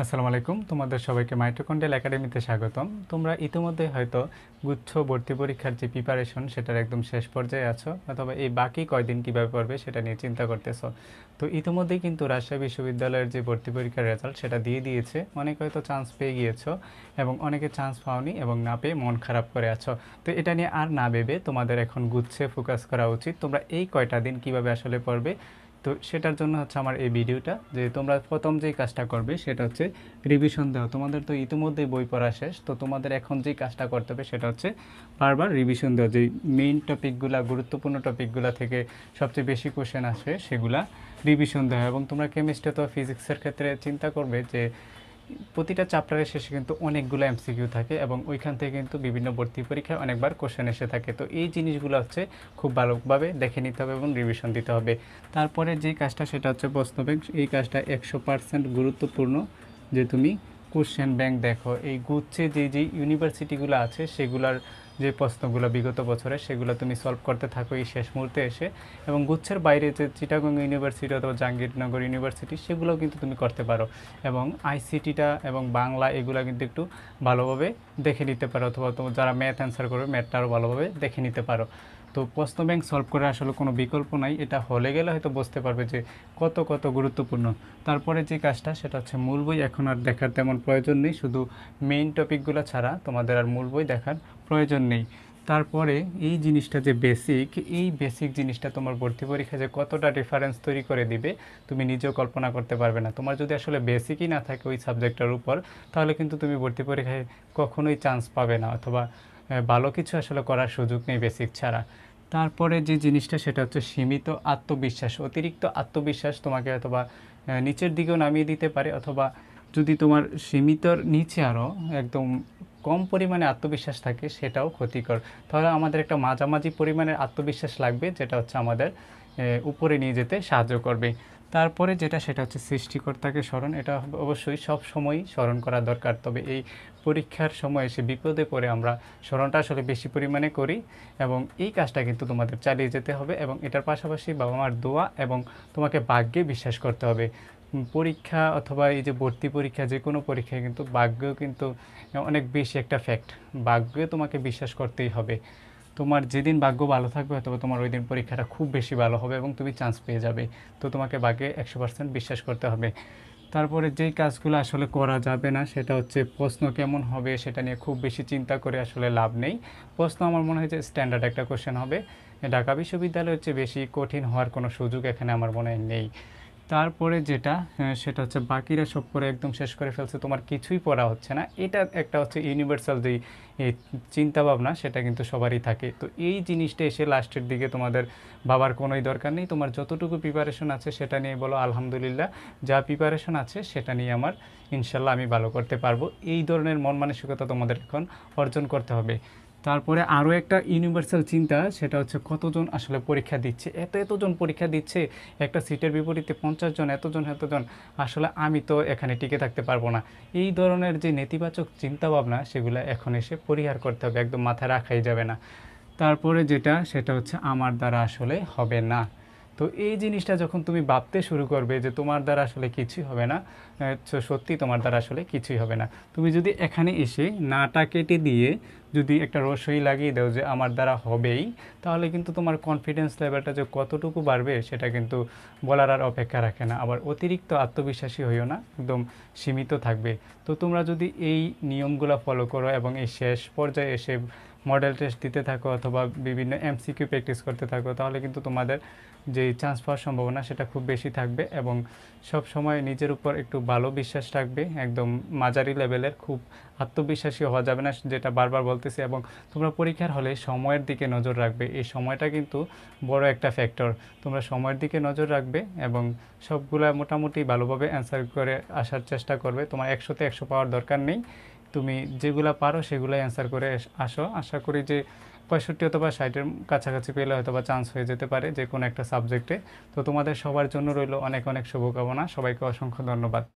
আসসালামু আলাইকুম তোমাদের সবাইকে মাইট্রোকন্ডেল একাডেমিতে স্বাগতম তোমরা ইতিমধ্যে হয়তো গুচ্ছ ভর্তি পরীক্ষার যে প্রিপারেশন সেটার একদম শেষ পর্যায়ে আছো অথবা এই বাকি কয়দিন কীভাবে পড়বে সেটা নিয়ে চিন্তা করতেছো তো ইতিমধ্যেই কিন্তু রাজশাহী বিশ্ববিদ্যালয়ের যে ভর্তি পরীক্ষার রেজাল্ট সেটা দিয়ে দিয়েছে অনেকে হয়তো চান্স পেয়ে গিয়েছো এবং অনেকে চান্স পাওনি এবং না পেয়ে মন খারাপ করে আছো তো এটা নিয়ে আর না ভেবে তোমাদের এখন গুচ্ছে ফোকাস করা উচিত তোমরা এই কয়টা দিন কিভাবে আসলে পড়বে তো সেটার জন্য হচ্ছে আমার এই ভিডিওটা যে তোমরা প্রথম যেই কাজটা করবে সেটা হচ্ছে রিভিশন দেওয়া তোমাদের তো ইতিমধ্যেই বই পড়া শেষ তো তোমাদের এখন যেই কাজটা করতে হবে সেটা হচ্ছে বারবার রিভিশন দেওয়া যেই মেইন টপিকগুলো গুরুত্বপূর্ণ টপিকগুলো থেকে সবচেয়ে বেশি কোশ্চেন আসে সেগুলা রিভিশন দেওয়া এবং তোমরা কেমিস্ট্রি অথবা ফিজিক্সের ক্ষেত্রে চিন্তা করবে যে প্রতিটা চ্যাপ্টারের শেষে কিন্তু অনেকগুলো এমসিকিউ থাকে এবং ওইখান থেকে কিন্তু বিভিন্ন ভর্তি পরীক্ষায় অনেকবার কোশ্চেন এসে থাকে তো এই জিনিসগুলো হচ্ছে খুব ভালোভাবে দেখে নিতে হবে এবং রিভিশন দিতে হবে তারপরে যে কাজটা সেটা হচ্ছে প্রশ্ন ব্যাংক এই কাজটা একশো পার্সেন্ট গুরুত্বপূর্ণ যে তুমি কোশ্চেন ব্যাংক দেখো এই গুচ্ছে যে যে ইউনিভার্সিটিগুলো আছে সেগুলার যে প্রশ্নগুলো বিগত বছরে সেগুলো তুমি সলভ করতে থাকো এই শেষ মুহূর্তে এসে এবং গুচ্ছের বাইরে যে চিটাগং ইউনিভার্সিটি অথবা জাহাঙ্গীরনগর ইউনিভার্সিটি সেগুলোও কিন্তু তুমি করতে পারো এবং আইসিটিটা এবং বাংলা এগুলো কিন্তু একটু ভালোভাবে দেখে নিতে পারো অথবা তোমার যারা ম্যাথ অ্যান্সার করবে ম্যাথটা আরও ভালোভাবে দেখে নিতে পারো তো প্রশ্ন ব্যাংক সলভ করে আসলে কোনো বিকল্প নাই এটা হলে গেলে হয়তো বুঝতে পারবে যে কত কত গুরুত্বপূর্ণ তারপরে যে কাজটা সেটা হচ্ছে মূল বই এখন আর দেখার তেমন প্রয়োজন নেই শুধু মেইন টপিকগুলো ছাড়া তোমাদের আর মূল বই দেখার প্রয়োজন নেই তারপরে এই জিনিসটা যে বেসিক এই বেসিক জিনিসটা তোমার ভর্তি পরীক্ষা যে কতটা ডিফারেন্স তৈরি করে দিবে তুমি নিজেও কল্পনা করতে পারবে না তোমার যদি আসলে বেসিকই না থাকে ওই সাবজেক্টটার উপর তাহলে কিন্তু তুমি ভর্তি পরীক্ষায় কখনোই চান্স পাবে না অথবা ভালো কিছু আসলে করার সুযোগ নেই বেসিক ছাড়া তারপরে যে জিনিসটা সেটা হচ্ছে সীমিত আত্মবিশ্বাস অতিরিক্ত আত্মবিশ্বাস তোমাকে অথবা নিচের দিকেও নামিয়ে দিতে পারে অথবা যদি তোমার সীমিতর নিচে আরও একদম কম পরিমাণে আত্মবিশ্বাস থাকে সেটাও ক্ষতিকর তাহলে আমাদের একটা মাঝামাঝি পরিমাণের আত্মবিশ্বাস লাগবে যেটা হচ্ছে আমাদের উপরে নিয়ে যেতে সাহায্য করবে তারপরে যেটা সেটা হচ্ছে সৃষ্টিকর্তাকে স্মরণ এটা অবশ্যই সব সময়ই স্মরণ করা দরকার তবে এই পরীক্ষার সময় এসে বিপদে পড়ে আমরা স্মরণটা আসলে বেশি পরিমাণে করি এবং এই কাজটা কিন্তু তোমাদের চালিয়ে যেতে হবে এবং এটার পাশাপাশি বাবা মার দোয়া এবং তোমাকে ভাগ্যে বিশ্বাস করতে হবে পরীক্ষা অথবা এই যে ভর্তি পরীক্ষা যে কোনো পরীক্ষায় কিন্তু ভাগ্য কিন্তু অনেক বেশি একটা ফ্যাক্ট ভাগ্যে তোমাকে বিশ্বাস করতেই হবে তোমার যেদিন ভাগ্য ভালো থাকবে অথবা তোমার ওই দিন পরীক্ষাটা খুব বেশি ভালো হবে এবং তুমি চান্স পেয়ে যাবে তো তোমাকে ভাগ্যে একশো পার্সেন্ট বিশ্বাস করতে হবে তারপরে যেই কাজগুলো আসলে করা যাবে না সেটা হচ্ছে প্রশ্ন কেমন হবে সেটা নিয়ে খুব বেশি চিন্তা করে আসলে লাভ নেই প্রশ্ন আমার মনে হয় যে স্ট্যান্ডার্ড একটা কোশ্চেন হবে ঢাকা বিশ্ববিদ্যালয় হচ্ছে বেশি কঠিন হওয়ার কোনো সুযোগ এখানে আমার মনে হয় নেই তারপরে যেটা সেটা হচ্ছে বাকিরা সব করে একদম শেষ করে ফেলছে তোমার কিছুই পড়া হচ্ছে না এটা একটা হচ্ছে ইউনিভার্সাল যেই চিন্তা ভাবনা সেটা কিন্তু সবারই থাকে তো এই জিনিসটা এসে লাস্টের দিকে তোমাদের বাবার কোনোই দরকার নেই তোমার যতটুকু প্রিপারেশন আছে সেটা নিয়ে বলো আলহামদুলিল্লাহ যা প্রিপারেশন আছে সেটা নিয়ে আমার ইনশাল্লাহ আমি ভালো করতে পারবো এই ধরনের মন মানসিকতা তোমাদের এখন অর্জন করতে হবে তারপরে আরও একটা ইউনিভার্সাল চিন্তা সেটা হচ্ছে কতজন আসলে পরীক্ষা দিচ্ছে এত এতজন পরীক্ষা দিচ্ছে একটা সিটের বিপরীতে পঞ্চাশ জন এতজন এতজন আসলে আমি তো এখানে টিকে থাকতে পারবো না এই ধরনের যে নেতিবাচক চিন্তাভাবনা সেগুলো এখন এসে পরিহার করতে হবে একদম মাথায় রাখাই যাবে না তারপরে যেটা সেটা হচ্ছে আমার দ্বারা আসলে হবে না তো এই জিনিসটা যখন তুমি ভাবতে শুরু করবে যে তোমার দ্বারা আসলে কিছুই হবে না সত্যি তোমার দ্বারা আসলে কিছুই হবে না তুমি যদি এখানে এসে নাটা কেটে দিয়ে যদি একটা রসই লাগিয়ে দাও যে আমার দ্বারা হবেই তাহলে কিন্তু তোমার কনফিডেন্স লেভেলটা যে কতটুকু বাড়বে সেটা কিন্তু বলার আর অপেক্ষা রাখে না আবার অতিরিক্ত আত্মবিশ্বাসী হইও না একদম সীমিত থাকবে তো তোমরা যদি এই নিয়মগুলো ফলো করো এবং এই শেষ পর্যায়ে এসে মডেল টেস্ট দিতে থাকো অথবা বিভিন্ন এমসিকিউ প্র্যাকটিস করতে থাকো তাহলে কিন্তু তোমাদের যে চান্স পাওয়ার সম্ভাবনা সেটা খুব বেশি থাকবে এবং সব সময় নিজের উপর একটু ভালো বিশ্বাস রাখবে একদম মাঝারি লেভেলের খুব আত্মবিশ্বাসী হওয়া যাবে না যেটা বারবার বলতেছি এবং তোমরা পরীক্ষার হলে সময়ের দিকে নজর রাখবে এই সময়টা কিন্তু বড় একটা ফ্যাক্টর তোমরা সময়ের দিকে নজর রাখবে এবং সবগুলা মোটামুটি ভালোভাবে অ্যান্সার করে আসার চেষ্টা করবে তোমার একশোতে একশো পাওয়ার দরকার নেই তুমি যেগুলো পারো সেগুলো অ্যান্সার করে আসো আশা করি যে পঁয়ষট্টি অথবা ষাটের কাছাকাছি পেলে হয়তো বা চান্স হয়ে যেতে পারে যে কোনো একটা সাবজেক্টে তো তোমাদের সবার জন্য রইল অনেক অনেক শুভকামনা সবাইকে অসংখ্য ধন্যবাদ